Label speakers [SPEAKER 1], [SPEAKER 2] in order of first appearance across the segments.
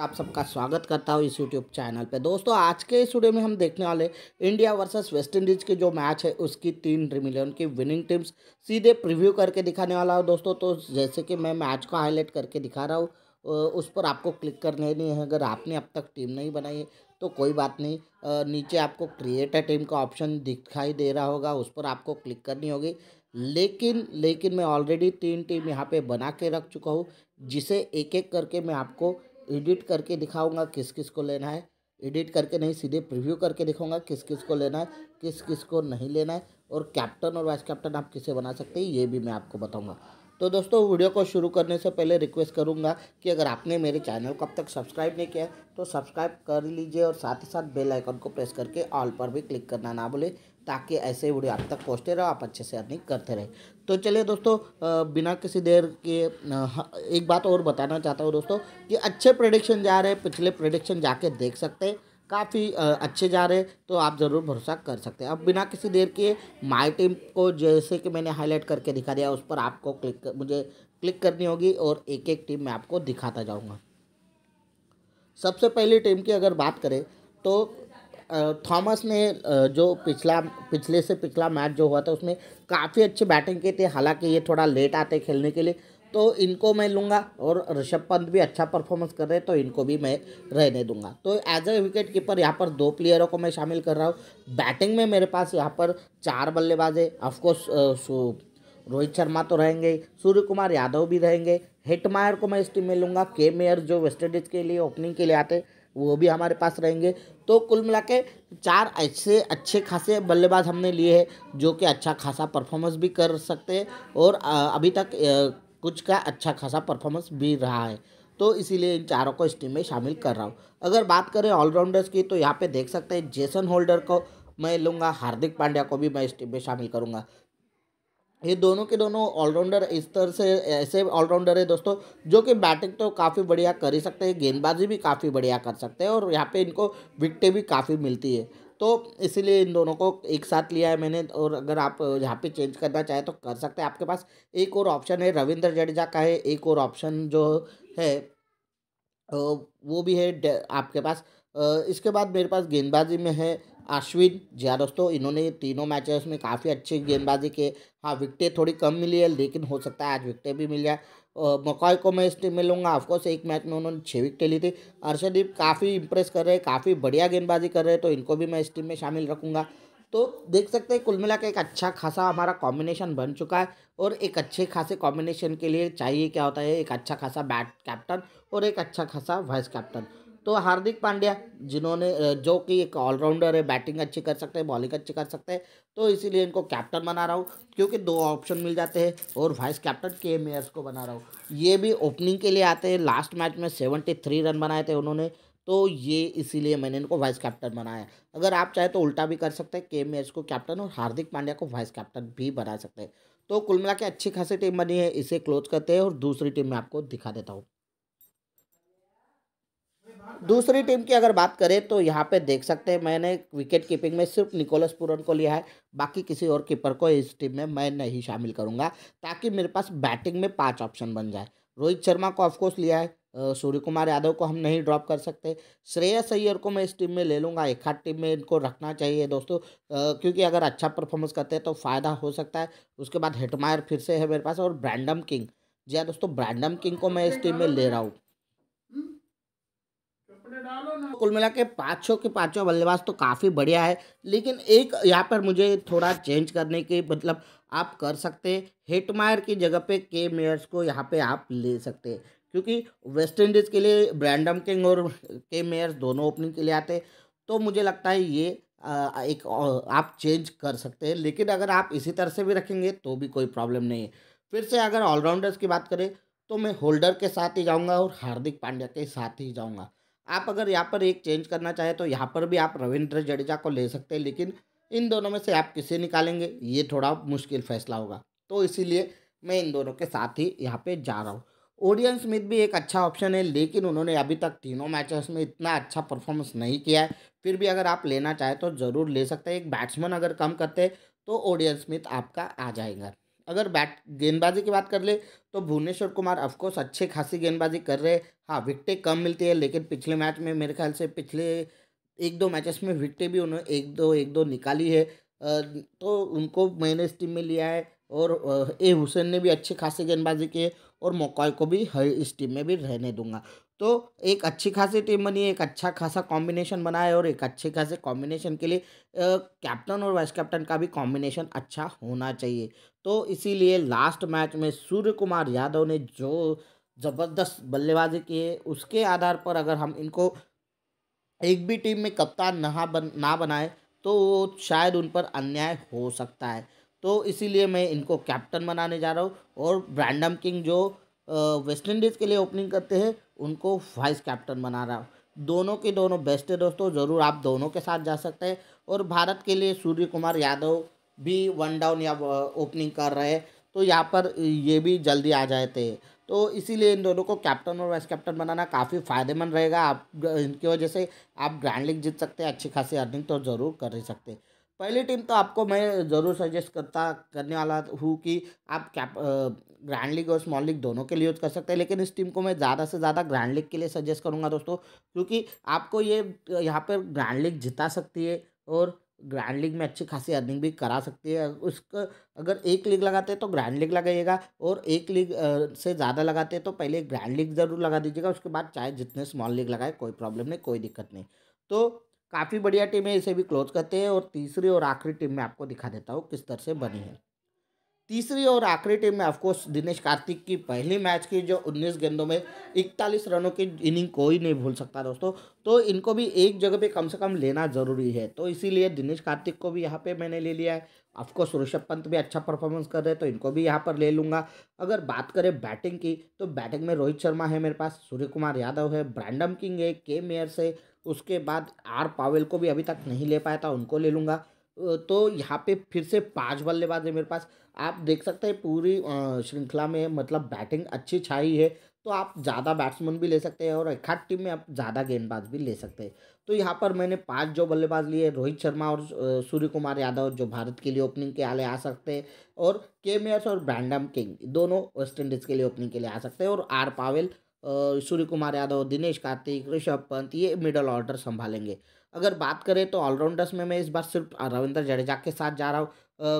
[SPEAKER 1] आप सबका स्वागत करता हूँ इस यूट्यूब चैनल पे दोस्तों आज के इस वीडियो में हम देखने वाले इंडिया वर्सेस वेस्ट इंडीज़ के जो मैच है उसकी तीन मिलियन की विनिंग टीम्स सीधे प्रीव्यू करके दिखाने वाला हूँ दोस्तों तो जैसे कि मैं मैच को हाईलाइट करके दिखा रहा हूँ उस पर आपको क्लिक करने नहीं है अगर आपने अब तक टीम नहीं बनाई है तो कोई बात नहीं नीचे आपको क्रिएट टीम का ऑप्शन दिखाई दे रहा होगा उस पर आपको क्लिक करनी होगी लेकिन लेकिन मैं ऑलरेडी तीन टीम यहाँ पे बना के रख चुका हूँ जिसे एक एक करके मैं आपको एडिट करके दिखाऊंगा किस किस को लेना है एडिट करके नहीं सीधे प्रीव्यू करके दिखाऊंगा किस किस को लेना है किस किस को नहीं लेना है और कैप्टन और वाइस कैप्टन आप किसे बना सकते हैं ये भी मैं आपको बताऊंगा तो दोस्तों वीडियो को शुरू करने से पहले रिक्वेस्ट करूंगा कि अगर आपने मेरे चैनल को अब तक सब्सक्राइब नहीं किया तो सब्सक्राइब कर लीजिए और साथ ही साथ बेल आइकन को प्रेस करके ऑल पर भी क्लिक करना ना भूलें ताकि ऐसे वीडियो आप तक पहुँचते रहो आप अच्छे से अर्निंग करते रहे तो चलिए दोस्तों बिना किसी देर के एक बात और बताना चाहता हूँ दोस्तों कि अच्छे प्रोडिक्शन जा रहे हैं पिछले प्रोडिक्शन जाके देख सकते हैं काफ़ी अच्छे जा रहे हैं तो आप ज़रूर भरोसा कर सकते हैं अब बिना किसी देर के माई टीम को जैसे कि मैंने हाईलाइट करके दिखा दिया उस पर आपको क्लिक कर, मुझे क्लिक करनी होगी और एक एक टीम मैं आपको दिखाता जाऊँगा सबसे पहली टीम की अगर बात करें तो थॉमस ने जो पिछला पिछले से पिछला मैच जो हुआ था उसमें काफ़ी अच्छी बैटिंग की थी हालांकि ये थोड़ा लेट आते खेलने के लिए तो इनको मैं लूँगा और ऋषभ पंत भी अच्छा परफॉर्मेंस कर रहे हैं तो इनको भी मैं रहने दूंगा तो एज ए विकेट कीपर यहाँ पर दो प्लेयरों को मैं शामिल कर रहा हूँ बैटिंग में मेरे पास यहाँ पर चार बल्लेबाज है ऑफकोर्स रोहित शर्मा तो रहेंगे सूर्य कुमार यादव भी रहेंगे हेटमायर को मैं इस टीम में लूँगा के मेयर जो वेस्ट इंडीज़ के लिए ओपनिंग के लिए आते वो भी हमारे पास रहेंगे तो कुल मिला के चार ऐसे अच्छे खासे बल्लेबाज हमने लिए हैं जो कि अच्छा खासा परफॉर्मेंस भी कर सकते हैं और अभी तक कुछ का अच्छा खासा परफॉर्मेंस भी रहा है तो इसीलिए इन चारों को इस टीम में शामिल कर रहा हूँ अगर बात करें ऑलराउंडर्स की तो यहाँ पे देख सकते हैं जेसन होल्डर को मैं लूँगा हार्दिक पांड्या को भी मैं इस टीम में शामिल करूँगा ये दोनों के दोनों ऑलराउंडर इस तरह से ऐसे ऑलराउंडर है दोस्तों जो कि बैटिंग तो काफ़ी बढ़िया कर ही सकते हैं गेंदबाजी भी काफ़ी बढ़िया कर सकते हैं और यहाँ पे इनको विकटें भी काफ़ी मिलती है तो इसीलिए इन दोनों को एक साथ लिया है मैंने और अगर आप यहाँ पे चेंज करना चाहें तो कर सकते हैं आपके पास एक और ऑप्शन है रविंद्र जडेजा का है एक और ऑप्शन जो है वो भी है आपके पास इसके बाद मेरे पास गेंदबाजी में है अश्विन जी हाँ दोस्तों इन्होंने तीनों मैचेस में काफ़ी अच्छी गेंदबाजी के हाँ विकटें थोड़ी कम मिली है लेकिन हो सकता है आज विकटें भी मिल जाए मकॉय को मैं इस टीम में लूँगा ऑफकोर्स एक मैच में उन्होंने छः विकटें ली थी अर्षदीप काफ़ी इंप्रेस कर रहे हैं काफ़ी बढ़िया गेंदबाजी कर रहे हैं तो इनको भी मैं इस टीम में शामिल रखूँगा तो देख सकते हैं कुल मिला के एक अच्छा खासा हमारा कॉम्बिनेशन बन चुका है और एक अच्छे खासे कॉम्बिनेशन के लिए चाहिए क्या होता है एक अच्छा खासा बैट कैप्टन और एक अच्छा खासा वाइस कैप्टन तो हार्दिक पांड्या जिन्होंने जो कि एक ऑलराउंडर है बैटिंग अच्छी कर सकते हैं बॉलिंग अच्छी कर सकते हैं तो इसीलिए इनको कैप्टन बना रहा हूँ क्योंकि दो ऑप्शन मिल जाते हैं और वाइस कैप्टन के मेयर्स को बना रहा हूँ ये भी ओपनिंग के लिए आते हैं लास्ट मैच में सेवेंटी थ्री रन बनाए थे उन्होंने तो ये इसीलिए मैंने इनको वाइस कैप्टन बनाया अगर आप चाहे तो उल्टा भी कर सकते हैं के मेयर्स को कैप्टन और हार्दिक पांड्या को वाइस कैप्टन भी बना सकते हैं तो कुल मिला के अच्छी खासी टीम बनी है इसे क्लोज करते हैं और दूसरी टीम में आपको दिखा देता हूँ दूसरी टीम की अगर बात करें तो यहाँ पे देख सकते हैं मैंने विकेट कीपिंग में सिर्फ निकोलस पुरन को लिया है बाकी किसी और कीपर को इस टीम में मैं नहीं शामिल करूँगा ताकि मेरे पास बैटिंग में पाँच ऑप्शन बन जाए रोहित शर्मा को ऑफकोर्स लिया है सूर्य कुमार यादव को हम नहीं ड्रॉप कर सकते श्रेयस अय्यर को मैं इस टीम में ले लूँगा एक हाथ टीम में इनको रखना चाहिए दोस्तों क्योंकि अगर अच्छा परफॉर्मेंस करते हैं तो फ़ायदा हो सकता है उसके बाद हेटमायर फिर से है मेरे पास और ब्रैंडम किंग जी हाँ दोस्तों ब्रैंडम किंग को मैं इस टीम में ले रहा हूँ कुल मिला के पाँचों के पाँचों बल्लेबाज तो काफ़ी बढ़िया है लेकिन एक यहाँ पर मुझे थोड़ा चेंज करने के मतलब आप कर सकते हेटमायर की जगह पे के मेयर्स को यहाँ पे आप ले सकते हैं क्योंकि वेस्ट इंडीज़ के लिए ब्रैंडम किंग और के मेयर्स दोनों ओपनिंग के लिए आते तो मुझे लगता है ये एक आप चेंज कर सकते हैं लेकिन अगर आप इसी तरह से भी रखेंगे तो भी कोई प्रॉब्लम नहीं है फिर से अगर ऑलराउंडर्स की बात करें तो मैं होल्डर के साथ ही जाऊंगा और हार्दिक पांड्या के साथ ही जाऊंगा आप अगर यहाँ पर एक चेंज करना चाहें तो यहाँ पर भी आप रविंद्र जडेजा को ले सकते हैं लेकिन इन दोनों में से आप किसे निकालेंगे ये थोड़ा मुश्किल फैसला होगा तो इसीलिए मैं इन दोनों के साथ ही यहाँ पे जा रहा हूँ ओडियन स्मिथ भी एक अच्छा ऑप्शन है लेकिन उन्होंने अभी तक तीनों मैचेस में इतना अच्छा परफॉर्मेंस नहीं किया है फिर भी अगर आप लेना चाहें तो ज़रूर ले सकते हैं एक बैट्समैन अगर कम करते तो ओडियन स्मिथ आपका आ जाएगा अगर बैट गेंदबाजी की बात कर ले तो भुवनेश्वर कुमार ऑफकोर्स अच्छे खासी गेंदबाजी कर रहे हैं हाँ विकटें कम मिलती है लेकिन पिछले मैच में मेरे ख्याल से पिछले एक दो मैचेस में विकटें भी उन्होंने एक दो एक दो निकाली है तो उनको मैंने इस टीम में लिया है और ए हुसैन ने भी अच्छे खासे गेंदबाजी की और मोकॉय को भी हर इस टीम में भी रहने दूंगा तो एक अच्छी खासी टीम बनी एक अच्छा खासा कॉम्बिनेशन बना है और एक अच्छे खासे कॉम्बिनेशन के लिए कैप्टन और वाइस कैप्टन का भी कॉम्बिनेशन अच्छा होना चाहिए तो इसीलिए लास्ट मैच में सूर्य कुमार यादव ने जो ज़बरदस्त बल्लेबाजी की है उसके आधार पर अगर हम इनको एक भी टीम में कप्तान नहा बन ना बनाए तो शायद उन पर अन्याय हो सकता है तो इसीलिए मैं इनको कैप्टन बनाने जा रहा हूँ और ब्रैंडम किंग जो वेस्ट इंडीज़ के लिए ओपनिंग करते हैं उनको वाइस कैप्टन बना रहा हूँ दोनों के दोनों बेस्ट है दोस्तों ज़रूर आप दोनों के साथ जा सकते हैं और भारत के लिए सूर्य कुमार यादव भी वन डाउन या ओपनिंग कर रहे हैं तो यहाँ पर ये भी जल्दी आ जाते हैं तो इसीलिए इन दोनों को कैप्टन और वाइस कैप्टन बनाना काफ़ी फ़ायदेमंद रहेगा आप इनकी वजह से आप ग्रैंड लीग जीत सकते हैं अच्छी खासी अर्निंग तो ज़रूर कर ही सकते हैं पहली टीम तो आपको मैं ज़रूर सजेस्ट करता करने वाला हूँ कि आप क्या ग्रैंड लीग और स्मॉल लीग दोनों के लिए यूज़ कर सकते हैं लेकिन इस टीम को मैं ज़्यादा से ज़्यादा ग्रैंड लीग के लिए सजेस्ट करूँगा दोस्तों क्योंकि आपको ये यहाँ पर ग्रैंड लीग जिता सकती है और ग्रैंड लीग में अच्छी खासी अर्निंग भी करा सकती है उसको अगर एक लीग लगाते हैं तो ग्रैंड लीग लगाइएगा और एक लीग से ज़्यादा लगाते हैं तो पहले ग्रैंड लीग ज़रूर लगा दीजिएगा उसके बाद चाहे जितने स्मॉल लीग लगाए कोई प्रॉब्लम नहीं कोई दिक्कत नहीं तो काफ़ी बढ़िया टीम है इसे भी क्लोज करते हैं और तीसरी और आखिरी टीम में आपको दिखा देता हूँ किस तरह से बनी है तीसरी और आखिरी टीम में ऑफकोर्स दिनेश कार्तिक की पहली मैच की जो 19 गेंदों में 41 रनों की इनिंग कोई नहीं भूल सकता दोस्तों तो इनको भी एक जगह पे कम से कम लेना ज़रूरी है तो इसीलिए दिनेश कार्तिक को भी यहाँ पे मैंने ले लिया है ऑफकोर्स ऋषभ पंत भी अच्छा परफॉर्मेंस कर रहे हैं तो इनको भी यहाँ पर ले लूँगा अगर बात करें बैटिंग की तो बैटिंग में रोहित शर्मा है मेरे पास सूर्य कुमार यादव है ब्रांडम किंग है के मेयर्स है उसके बाद आर पावेल को भी अभी तक नहीं ले पाया था उनको ले लूँगा तो यहाँ पे फिर से पांच बल्लेबाज है मेरे पास आप देख सकते हैं पूरी श्रृंखला में मतलब बैटिंग अच्छी छाई है तो आप ज़्यादा बैट्समैन भी ले सकते हैं और एक आध टीम में आप ज़्यादा गेंदबाज भी ले सकते हैं तो यहाँ पर मैंने पांच जो बल्लेबाज लिए रोहित शर्मा और सूर्य कुमार यादव जो भारत के लिए ओपनिंग के आले आ सकते हैं और के मेयर्स और ब्रैंडम किंग दोनों वेस्ट इंडीज़ के लिए ओपनिंग के लिए आ सकते हैं और R Powell Suryakumar Yadav Dinesh Karthik Rishabh Pant ये मिडल ऑर्डर संभालेंगे अगर बात करें तो ऑलराउंडर्स में मैं इस बार सिर्फ रविंद्र जडेजा के साथ जा रहा हूँ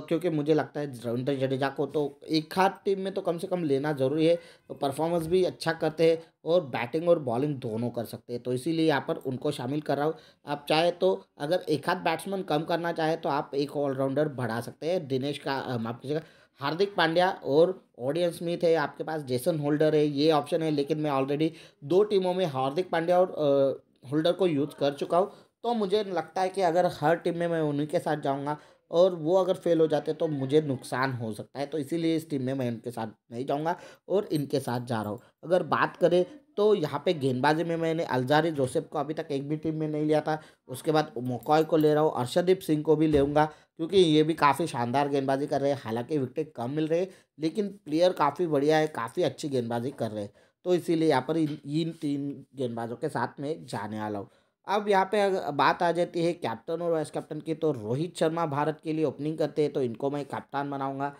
[SPEAKER 1] क्योंकि मुझे लगता है रविंद्र जडेजा को तो एक हाथ टीम में तो कम से कम लेना ज़रूरी है तो परफॉर्मेंस भी अच्छा करते हैं और बैटिंग और बॉलिंग दोनों कर सकते हैं तो इसीलिए यहाँ पर उनको शामिल कर रहा हूँ आप चाहे तो अगर एक हाथ बैट्समैन कम करना चाहे तो आप एक ऑलराउंडर बढ़ा सकते हैं दिनेश का माफ कीजिएगा हार्दिक पांड्या और ऑडियन स्मिथ है आपके पास जेसन होल्डर है ये ऑप्शन है लेकिन मैं ऑलरेडी दो टीमों में हार्दिक पांड्या और होल्डर को यूज़ कर चुका हूँ तो मुझे लगता है कि अगर हर टीम में मैं उन्हीं के साथ जाऊँगा और वो अगर फेल हो जाते तो मुझे नुकसान हो सकता है तो इसीलिए इस टीम में मैं उनके साथ नहीं जाऊँगा और इनके साथ जा रहा हूँ अगर बात करें तो यहाँ पे गेंदबाजी में मैंने अलजारी जोसेफ को अभी तक एक भी टीम में नहीं लिया था उसके बाद मोकॉय को ले रहा हूँ अर्षदीप सिंह को भी लेऊँगा क्योंकि ये भी काफ़ी शानदार गेंदबाजी कर रहे हैं हालांकि विकेट कम मिल रहे हैं लेकिन प्लेयर काफ़ी बढ़िया है काफ़ी अच्छी गेंदबाजी कर रहे हैं तो इसीलिए यहाँ पर इन इन तीन गेंदबाजों के साथ में जाने वाला हूँ अब यहाँ पे बात आ जाती है कैप्टन और वाइस कैप्टन की तो रोहित शर्मा भारत के लिए ओपनिंग करते हैं तो इनको मैं कैप्टन बनाऊंगा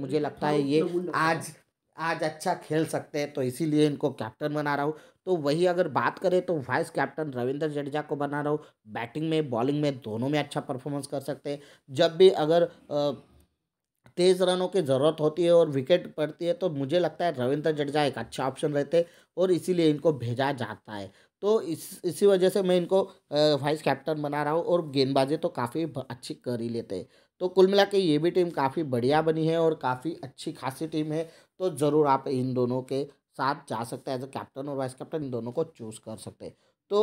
[SPEAKER 1] मुझे लगता है ये आज आज अच्छा खेल सकते हैं तो इसीलिए इनको कैप्टन बना रहा हूँ तो वही अगर बात करें तो वाइस कैप्टन रविंद्र जडेजा को बना रहा हूँ बैटिंग में बॉलिंग में दोनों में अच्छा परफॉर्मेंस कर सकते हैं जब भी अगर तेज़ रनों की ज़रूरत होती है और विकेट पड़ती है तो मुझे लगता है रविंद्र जडेजा एक अच्छा ऑप्शन रहते और इसीलिए इनको भेजा जाता है तो इस इसी वजह से मैं इनको वाइस कैप्टन बना रहा हूँ और गेंदबाजी तो काफ़ी अच्छी कर ही लेते हैं तो कुल मिला ये भी टीम काफ़ी बढ़िया बनी है और काफ़ी अच्छी खासी टीम है तो ज़रूर आप इन दोनों के साथ जा सकते हैं एज ए कैप्टन और वाइस कैप्टन इन दोनों को चूज़ कर सकते हैं तो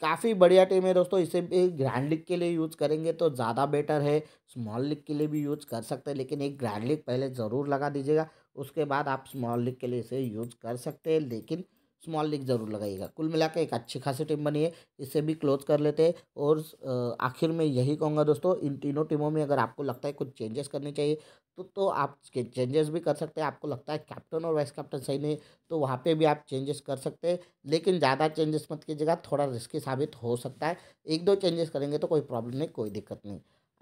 [SPEAKER 1] काफ़ी बढ़िया टीम है दोस्तों इसे भी ग्रैंड लीग के लिए यूज़ करेंगे तो ज़्यादा बेटर है स्मॉल लीग के लिए भी यूज़ कर सकते हैं लेकिन एक ग्रैंड लीग पहले ज़रूर लगा दीजिएगा उसके बाद आप स्मॉल लीग के लिए इसे यूज़ कर सकते हैं लेकिन स्मॉल लिख जरूर लगाइएगा कुल मिला के एक अच्छी खासी टीम बनी है इसे भी क्लोज कर लेते हैं और आखिर में यही कहूँगा दोस्तों इन तीनों टीमों में अगर आपको लगता है कुछ चेंजेस करने चाहिए तो तो आप चेंजेस भी कर सकते हैं आपको लगता है कैप्टन और वाइस कैप्टन सही नहीं तो वहाँ पे भी आप चेंजेस कर सकते हैं लेकिन ज़्यादा चेंजेस मत कीजिएगा थोड़ा रिस्की साबित हो सकता है एक दो चेंजेस करेंगे तो कोई प्रॉब्लम नहीं कोई दिक्कत नहीं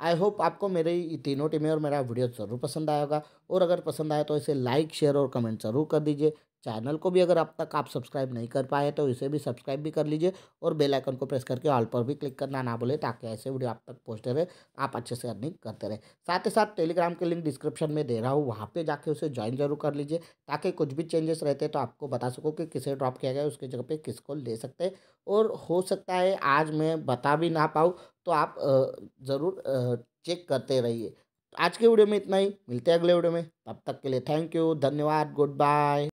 [SPEAKER 1] आई होप आपको मेरी तीनों टीमें और मेरा वीडियो ज़रूर पसंद आएगा और अगर पसंद आए तो इसे लाइक शेयर और कमेंट ज़रूर कर दीजिए चैनल को भी अगर अब तक आप सब्सक्राइब नहीं कर पाए तो इसे भी सब्सक्राइब भी कर लीजिए और बेल आइकन को प्रेस करके ऑल पर भी क्लिक करना ना भूलें ताकि ऐसे वीडियो आप तक पहुँचते रहे आप अच्छे से अर्निंग करते रहे साथ ही साथ टेलीग्राम के लिंक डिस्क्रिप्शन में दे रहा हूँ वहाँ पर जाके उसे ज्वाइन जरूर कर लीजिए ताकि कुछ भी चेंजेस रहते तो आपको बता सको कि किसे ड्रॉप किया गया उसकी जगह पर किसको ले सकते हैं और हो सकता है आज मैं बता भी ना पाऊँ तो आप ज़रूर चेक करते रहिए आज के वीडियो में इतना ही मिलते हैं अगले वीडियो में तब तक के लिए थैंक यू धन्यवाद गुड बाय